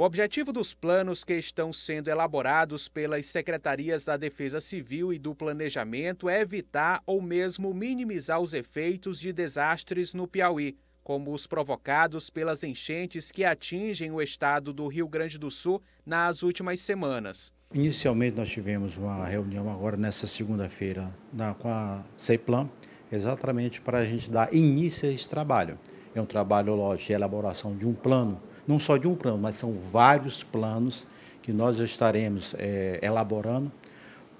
O objetivo dos planos que estão sendo elaborados pelas secretarias da Defesa Civil e do Planejamento é evitar ou mesmo minimizar os efeitos de desastres no Piauí, como os provocados pelas enchentes que atingem o estado do Rio Grande do Sul nas últimas semanas. Inicialmente, nós tivemos uma reunião agora nessa segunda-feira com a CEPLAN, exatamente para a gente dar início a esse trabalho. É um trabalho, lógico, de elaboração de um plano não só de um plano, mas são vários planos que nós estaremos é, elaborando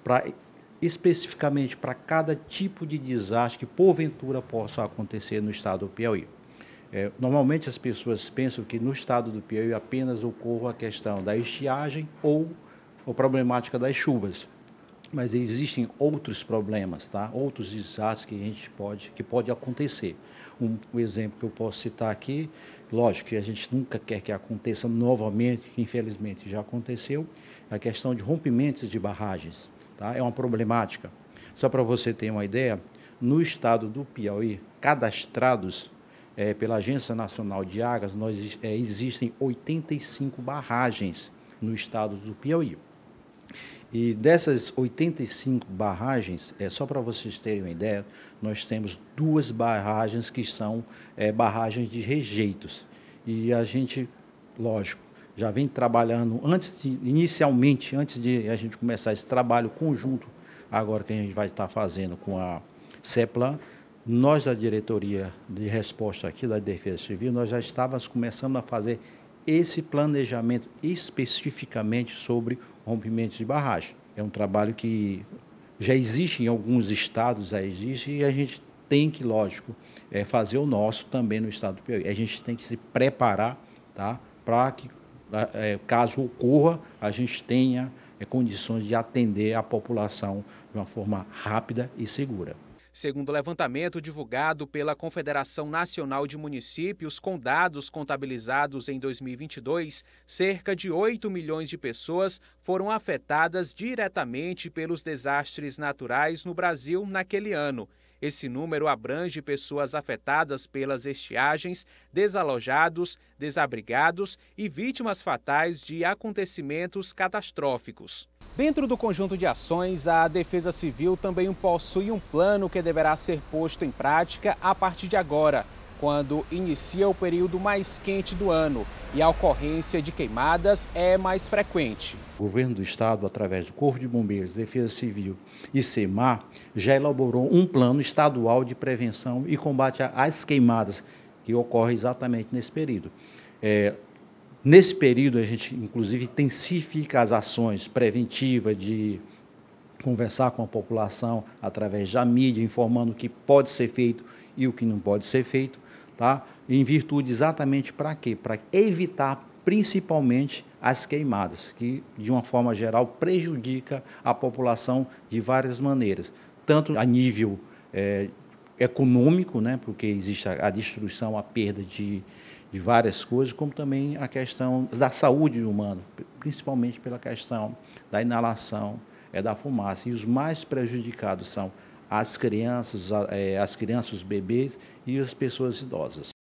para especificamente para cada tipo de desastre que porventura possa acontecer no estado do Piauí. É, normalmente as pessoas pensam que no estado do Piauí apenas ocorra a questão da estiagem ou a problemática das chuvas mas existem outros problemas, tá? outros desastres que a gente pode, que pode acontecer. Um, um, exemplo que eu posso citar aqui, lógico que a gente nunca quer que aconteça novamente, infelizmente já aconteceu, a questão de rompimentos de barragens. Tá? É uma problemática. Só para você ter uma ideia, no estado do Piauí, cadastrados é, pela Agência Nacional de Águas, nós, é, existem 85 barragens no estado do Piauí. E dessas 85 barragens, é, só para vocês terem uma ideia, nós temos duas barragens que são é, barragens de rejeitos. E a gente, lógico, já vem trabalhando antes de, inicialmente, antes de a gente começar esse trabalho conjunto, agora que a gente vai estar tá fazendo com a CEPLAN, nós da diretoria de resposta aqui da Defesa Civil, nós já estávamos começando a fazer esse planejamento especificamente sobre rompimentos de barragem. É um trabalho que já existe em alguns estados, já existe, e a gente tem que, lógico, é fazer o nosso também no estado do Piauí. A gente tem que se preparar tá, para que, é, caso ocorra, a gente tenha é, condições de atender a população de uma forma rápida e segura. Segundo o levantamento divulgado pela Confederação Nacional de Municípios, com dados contabilizados em 2022, cerca de 8 milhões de pessoas foram afetadas diretamente pelos desastres naturais no Brasil naquele ano. Esse número abrange pessoas afetadas pelas estiagens, desalojados, desabrigados e vítimas fatais de acontecimentos catastróficos. Dentro do conjunto de ações, a Defesa Civil também possui um plano que deverá ser posto em prática a partir de agora, quando inicia o período mais quente do ano e a ocorrência de queimadas é mais frequente. O governo do estado, através do Corpo de Bombeiros, Defesa Civil e SEMAR, já elaborou um plano estadual de prevenção e combate às queimadas que ocorre exatamente nesse período. É, Nesse período, a gente, inclusive, intensifica as ações preventivas de conversar com a população através da mídia, informando o que pode ser feito e o que não pode ser feito, tá? em virtude exatamente para quê? Para evitar principalmente as queimadas, que de uma forma geral prejudica a população de várias maneiras, tanto a nível é, econômico, né, porque existe a, destruição, a perda de, de várias coisas, como também a questão da saúde humana, principalmente pela questão da inalação, é da fumaça. E os mais prejudicados são as crianças, é, as crianças, os bebês e as pessoas idosas.